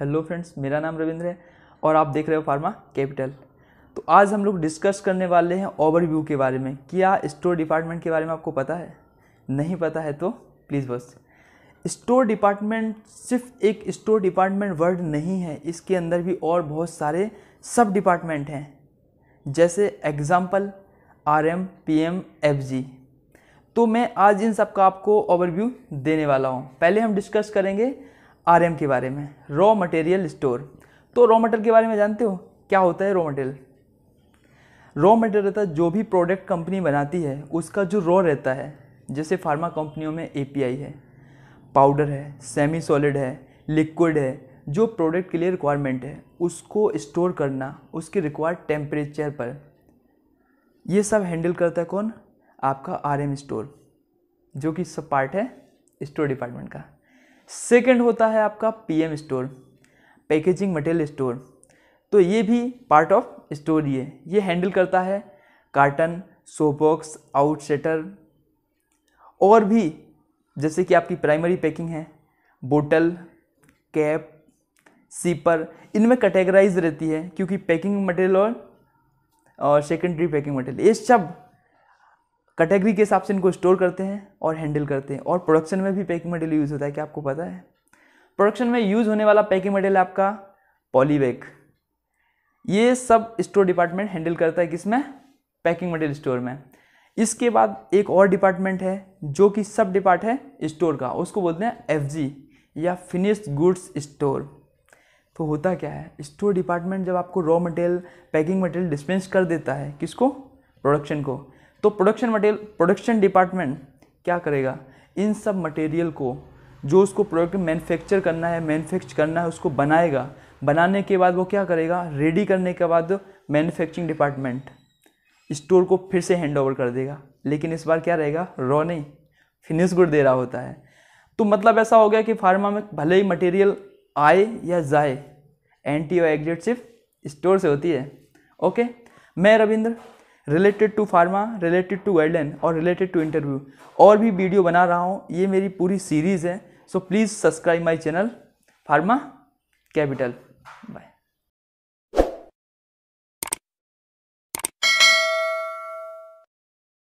hello friends मेरा नाम रविंद्र है और आप देख रहे हो फार्मा कैपिटल तो आज हम लोग डिस्कस करने वाले हैं ओवरव्यू के बारे में क्या स्टोर डिपार्टमेंट के बारे में आपको पता है नहीं पता है तो प्लीज़ बस स्टोर डिपार्टमेंट सिर्फ एक स्टोर डिपार्टमेंट वर्ड नहीं है इसके अंदर भी और बहुत सारे सब डिपार्टमेंट हैं जैसे example R M P M F G तो मैं आज इन सब का आपको ओवरव्यू देने वाला हूँ पहले हम डिस्कस करेंगे आर के बारे में रॉ मटेरियल स्टोर तो रॉ मटेरियल के बारे में जानते हो क्या होता है रॉ मटेरियल रॉ मटेरियल रहता है जो भी प्रोडक्ट कंपनी बनाती है उसका जो रॉ रहता है जैसे फार्मा कंपनियों में ए है पाउडर है सेमी सॉलिड है लिक्विड है जो प्रोडक्ट के लिए रिक्वायरमेंट है उसको स्टोर करना उसके रिक्वायर्ड टेम्परेचर पर ये सब हैंडल करता है कौन आपका आर स्टोर जो कि सब पार्ट है स्टोर डिपार्टमेंट का सेकंड होता है आपका PM store packaging material store तो ये भी पार्ट ऑफ स्टोर ही है ये हैंडल करता है कार्टन सो बॉक्स आउटसेटर और भी जैसे कि आपकी प्राइमरी पैकिंग है बोटल कैप सीपर इनमें कैटेगराइज रहती है क्योंकि पैकिंग मटेरियल और, और सेकेंडरी पैकिंग मटेरियल ये सब कैटेगरी के हिसाब से इनको स्टोर करते हैं और हैंडल करते हैं और प्रोडक्शन में भी पैकिंग मटेरियल यूज़ होता है क्या आपको पता है प्रोडक्शन में यूज़ होने वाला पैकिंग मटेरियल आपका पॉलीबैग ये सब स्टोर डिपार्टमेंट हैंडल करता है किसमें पैकिंग मटेरियल स्टोर में इसके बाद एक और डिपार्टमेंट है जो कि सब डिपार्ट है स्टोर का उसको बोलते हैं एफ या फिनिश गुड्स स्टोर तो होता क्या है स्टोर डिपार्टमेंट जब आपको raw material packing material dispense कर देता है किसको प्रोडक्शन को तो प्रोडक्शन मटेरियल प्रोडक्शन डिपार्टमेंट क्या करेगा इन सब मटेरियल को जो उसको प्रोडक्ट मैन्युफैक्चर करना है मैन्युफैक्चर करना है उसको बनाएगा बनाने के बाद वो क्या करेगा रेडी करने के बाद मैन्युफैक्चरिंग डिपार्टमेंट स्टोर को फिर से हैंड ओवर कर देगा लेकिन इस बार क्या रहेगा रॉ नहीं फिनिश गुड दे रहा होता है तो मतलब ऐसा हो गया कि फार्मा में भले ही मटेरियल आए या जाए एंटी और एग्जिट सिर्फ स्टोर से होती है ओके मैं Ravindra related to pharma related to guideline और रिलेटेड टू इंटरव्यू और भी वीडियो बना रहा हूँ ये मेरी पूरी सीरीज़ है so please subscribe my channel Pharma Capital bye